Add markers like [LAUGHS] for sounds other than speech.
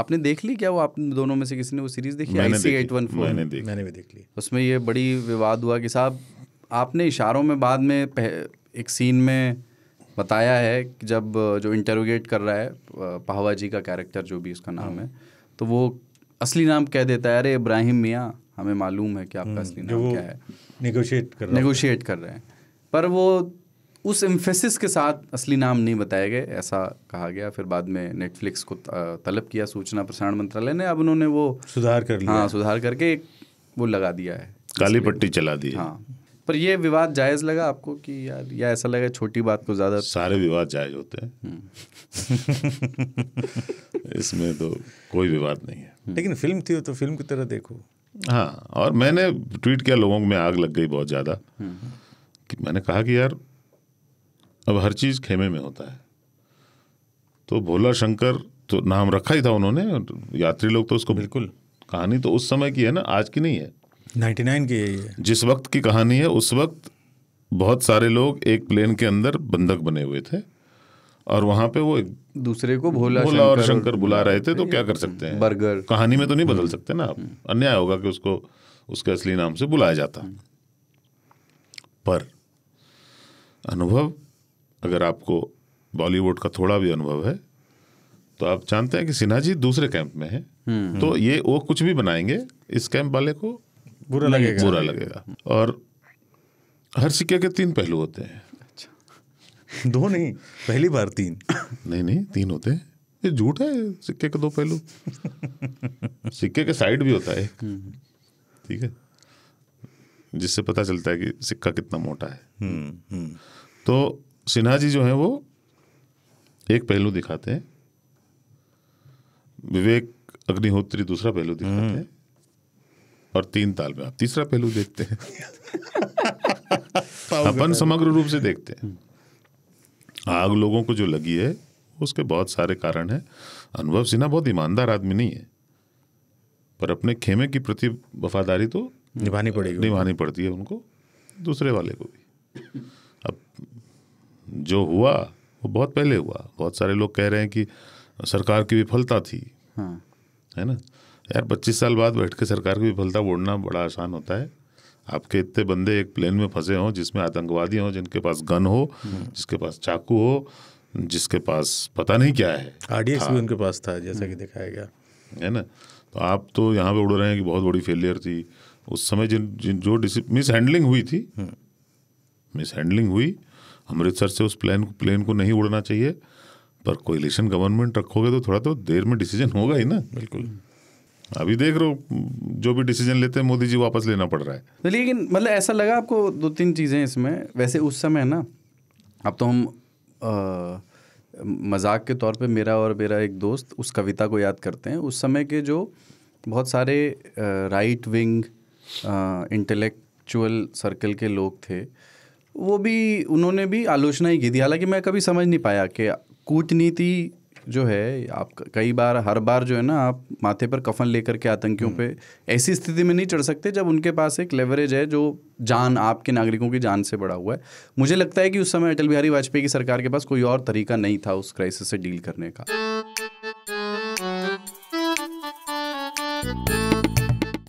आपने देख ली क्या वो आप दोनों में से किसी ने वो सीरीज देखी मैंने देखी, मैंने देखी मैंने भी देख ली उसमें ये बड़ी विवाद हुआ कि साहब आपने इशारों में बाद में एक सीन में बताया है कि जब जो इंटरोगेट कर रहा है पाहवा जी का कैरेक्टर जो भी उसका नाम हाँ। है तो वो असली नाम कह देता है अरे इब्राहिम मियाँ हमें मालूम है कि आपका हम्म, असली नाम क्या है नेगोशिएट कर रहे हैं पर वो उस एम्फेसिस के साथ असली नाम नहीं बताए गए ऐसा कहा गया फिर बाद में नेटफ्लिक्स को तलब किया सूचना प्रसारण मंत्रालय ने अब उन्होंने वो सुधार कर लिया हाँ सुधार करके एक वो लगा दिया है काली पट्टी चला दी हाँ पर ये विवाद जायज लगा आपको कि यार या ऐसा लगा छोटी बात को ज्यादा सारे विवाद जायज होते हैं हम्म। [LAUGHS] इसमें तो कोई विवाद नहीं है हम्म। लेकिन फिल्म थी तो फिल्म की तरह देखो हाँ और मैंने ट्वीट किया लोगों में आग लग गई बहुत ज़्यादा हम्म। कि मैंने कहा कि यार अब हर चीज़ खेमे में होता है तो भोला शंकर तो नाम रखा ही था उन्होंने यात्री लोग तो उसको बिल्कुल कहानी तो उस समय की है ना आज की नहीं है 99 की है जिस वक्त की कहानी है उस वक्त बहुत सारे लोग एक प्लेन के अंदर बंधक बने हुए थे और वहां पे वो दूसरे को भोला, भोला शंकर और शंकर बुला रहे थे तो क्या कर सकते हैं बर्गर कहानी में तो नहीं बदल हम्म। सकते ना आप हम्म। अन्याय होगा कि उसको उसके असली नाम से बुलाया जाता हम्म। पर अनुभव अगर आपको बॉलीवुड का थोड़ा भी अनुभव है तो आप जानते हैं कि सिन्हा जी दूसरे कैंप में है हम्म। तो ये वो कुछ भी बनाएंगे इस कैंप वाले को बुरा लगेगा बुरा लगेगा और हर सिक्के के तीन पहलू होते हैं अच्छा दो नहीं पहली बार तीन नहीं नहीं तीन होते हैं ये झूठ है सिक्के के दो पहलू सिक्के के साइड भी होता है हम्म। ठीक है जिससे पता चलता है कि सिक्का कितना मोटा है हम्म, तो सिन्हा जी जो हैं वो एक पहलू दिखाते हैं विवेक अग्निहोत्री दूसरा पहलू दिखाते हम्म। हैं और तीन ताल में आप तीसरा पहलू देखते हैं अपन समग्र रूप से देखते हैं आग लोगों को जो लगी है उसके बहुत सारे कारण हैं अनुभव सिन्हा बहुत ईमानदार आदमी नहीं है पर अपने खेमे की प्रति वफादारी तो निभानी पड़ेगी निभानी पड़ती है उनको दूसरे वाले को भी जो हुआ वो बहुत पहले हुआ बहुत सारे लोग कह रहे हैं कि सरकार की विफलता थी हाँ। है ना यार पच्चीस साल बाद बैठ के सरकार की विफलता बोलना बड़ा आसान होता है आपके इतने बंदे एक प्लेन में फंसे हों जिसमें आतंकवादी हों जिनके पास गन हो हम्म। जिसके पास चाकू हो जिसके पास पता नहीं क्या है आरडीएस भी उनके पास था जैसा कि हम्म। दिखाया गया है ना तो आप तो यहाँ पे उड़ रहे हैं कि बहुत बड़ी फेलियर थी उस समय जिन, जिन जो मिस हैंडलिंग हुई थी मिस हम्म। हैंडलिंग हुई अमृतसर से उस प्लान प्लेन को नहीं उड़ना चाहिए पर कोलिशन गवर्नमेंट रखोगे तो थोड़ा तो देर में डिसीजन होगा ही ना बिल्कुल अभी देख रहे हो जो भी डिसीजन लेते हैं मोदी जी वापस लेना पड़ रहा है तो लेकिन मतलब ऐसा लगा आपको दो तीन चीज़ें इसमें वैसे उस समय ना अब तो हम मजाक के तौर पे मेरा और मेरा एक दोस्त उस कविता को याद करते हैं उस समय के जो बहुत सारे राइट विंग इंटेलेक्चुअल सर्कल के लोग थे वो भी उन्होंने भी आलोचना ही की थी हालांकि मैं कभी समझ नहीं पाया कि कूटनीति जो है आप कई बार हर बार जो है ना आप माथे पर कफन लेकर के आतंकियों हम्म। पे ऐसी स्थिति में नहीं चढ़ सकते जब उनके पास एक लेवरेज है जो जान आपके नागरिकों की जान से बड़ा हुआ है मुझे लगता है कि उस समय अटल बिहारी वाजपेयी की सरकार के पास कोई और तरीका नहीं था उस क्राइसिस से डील करने का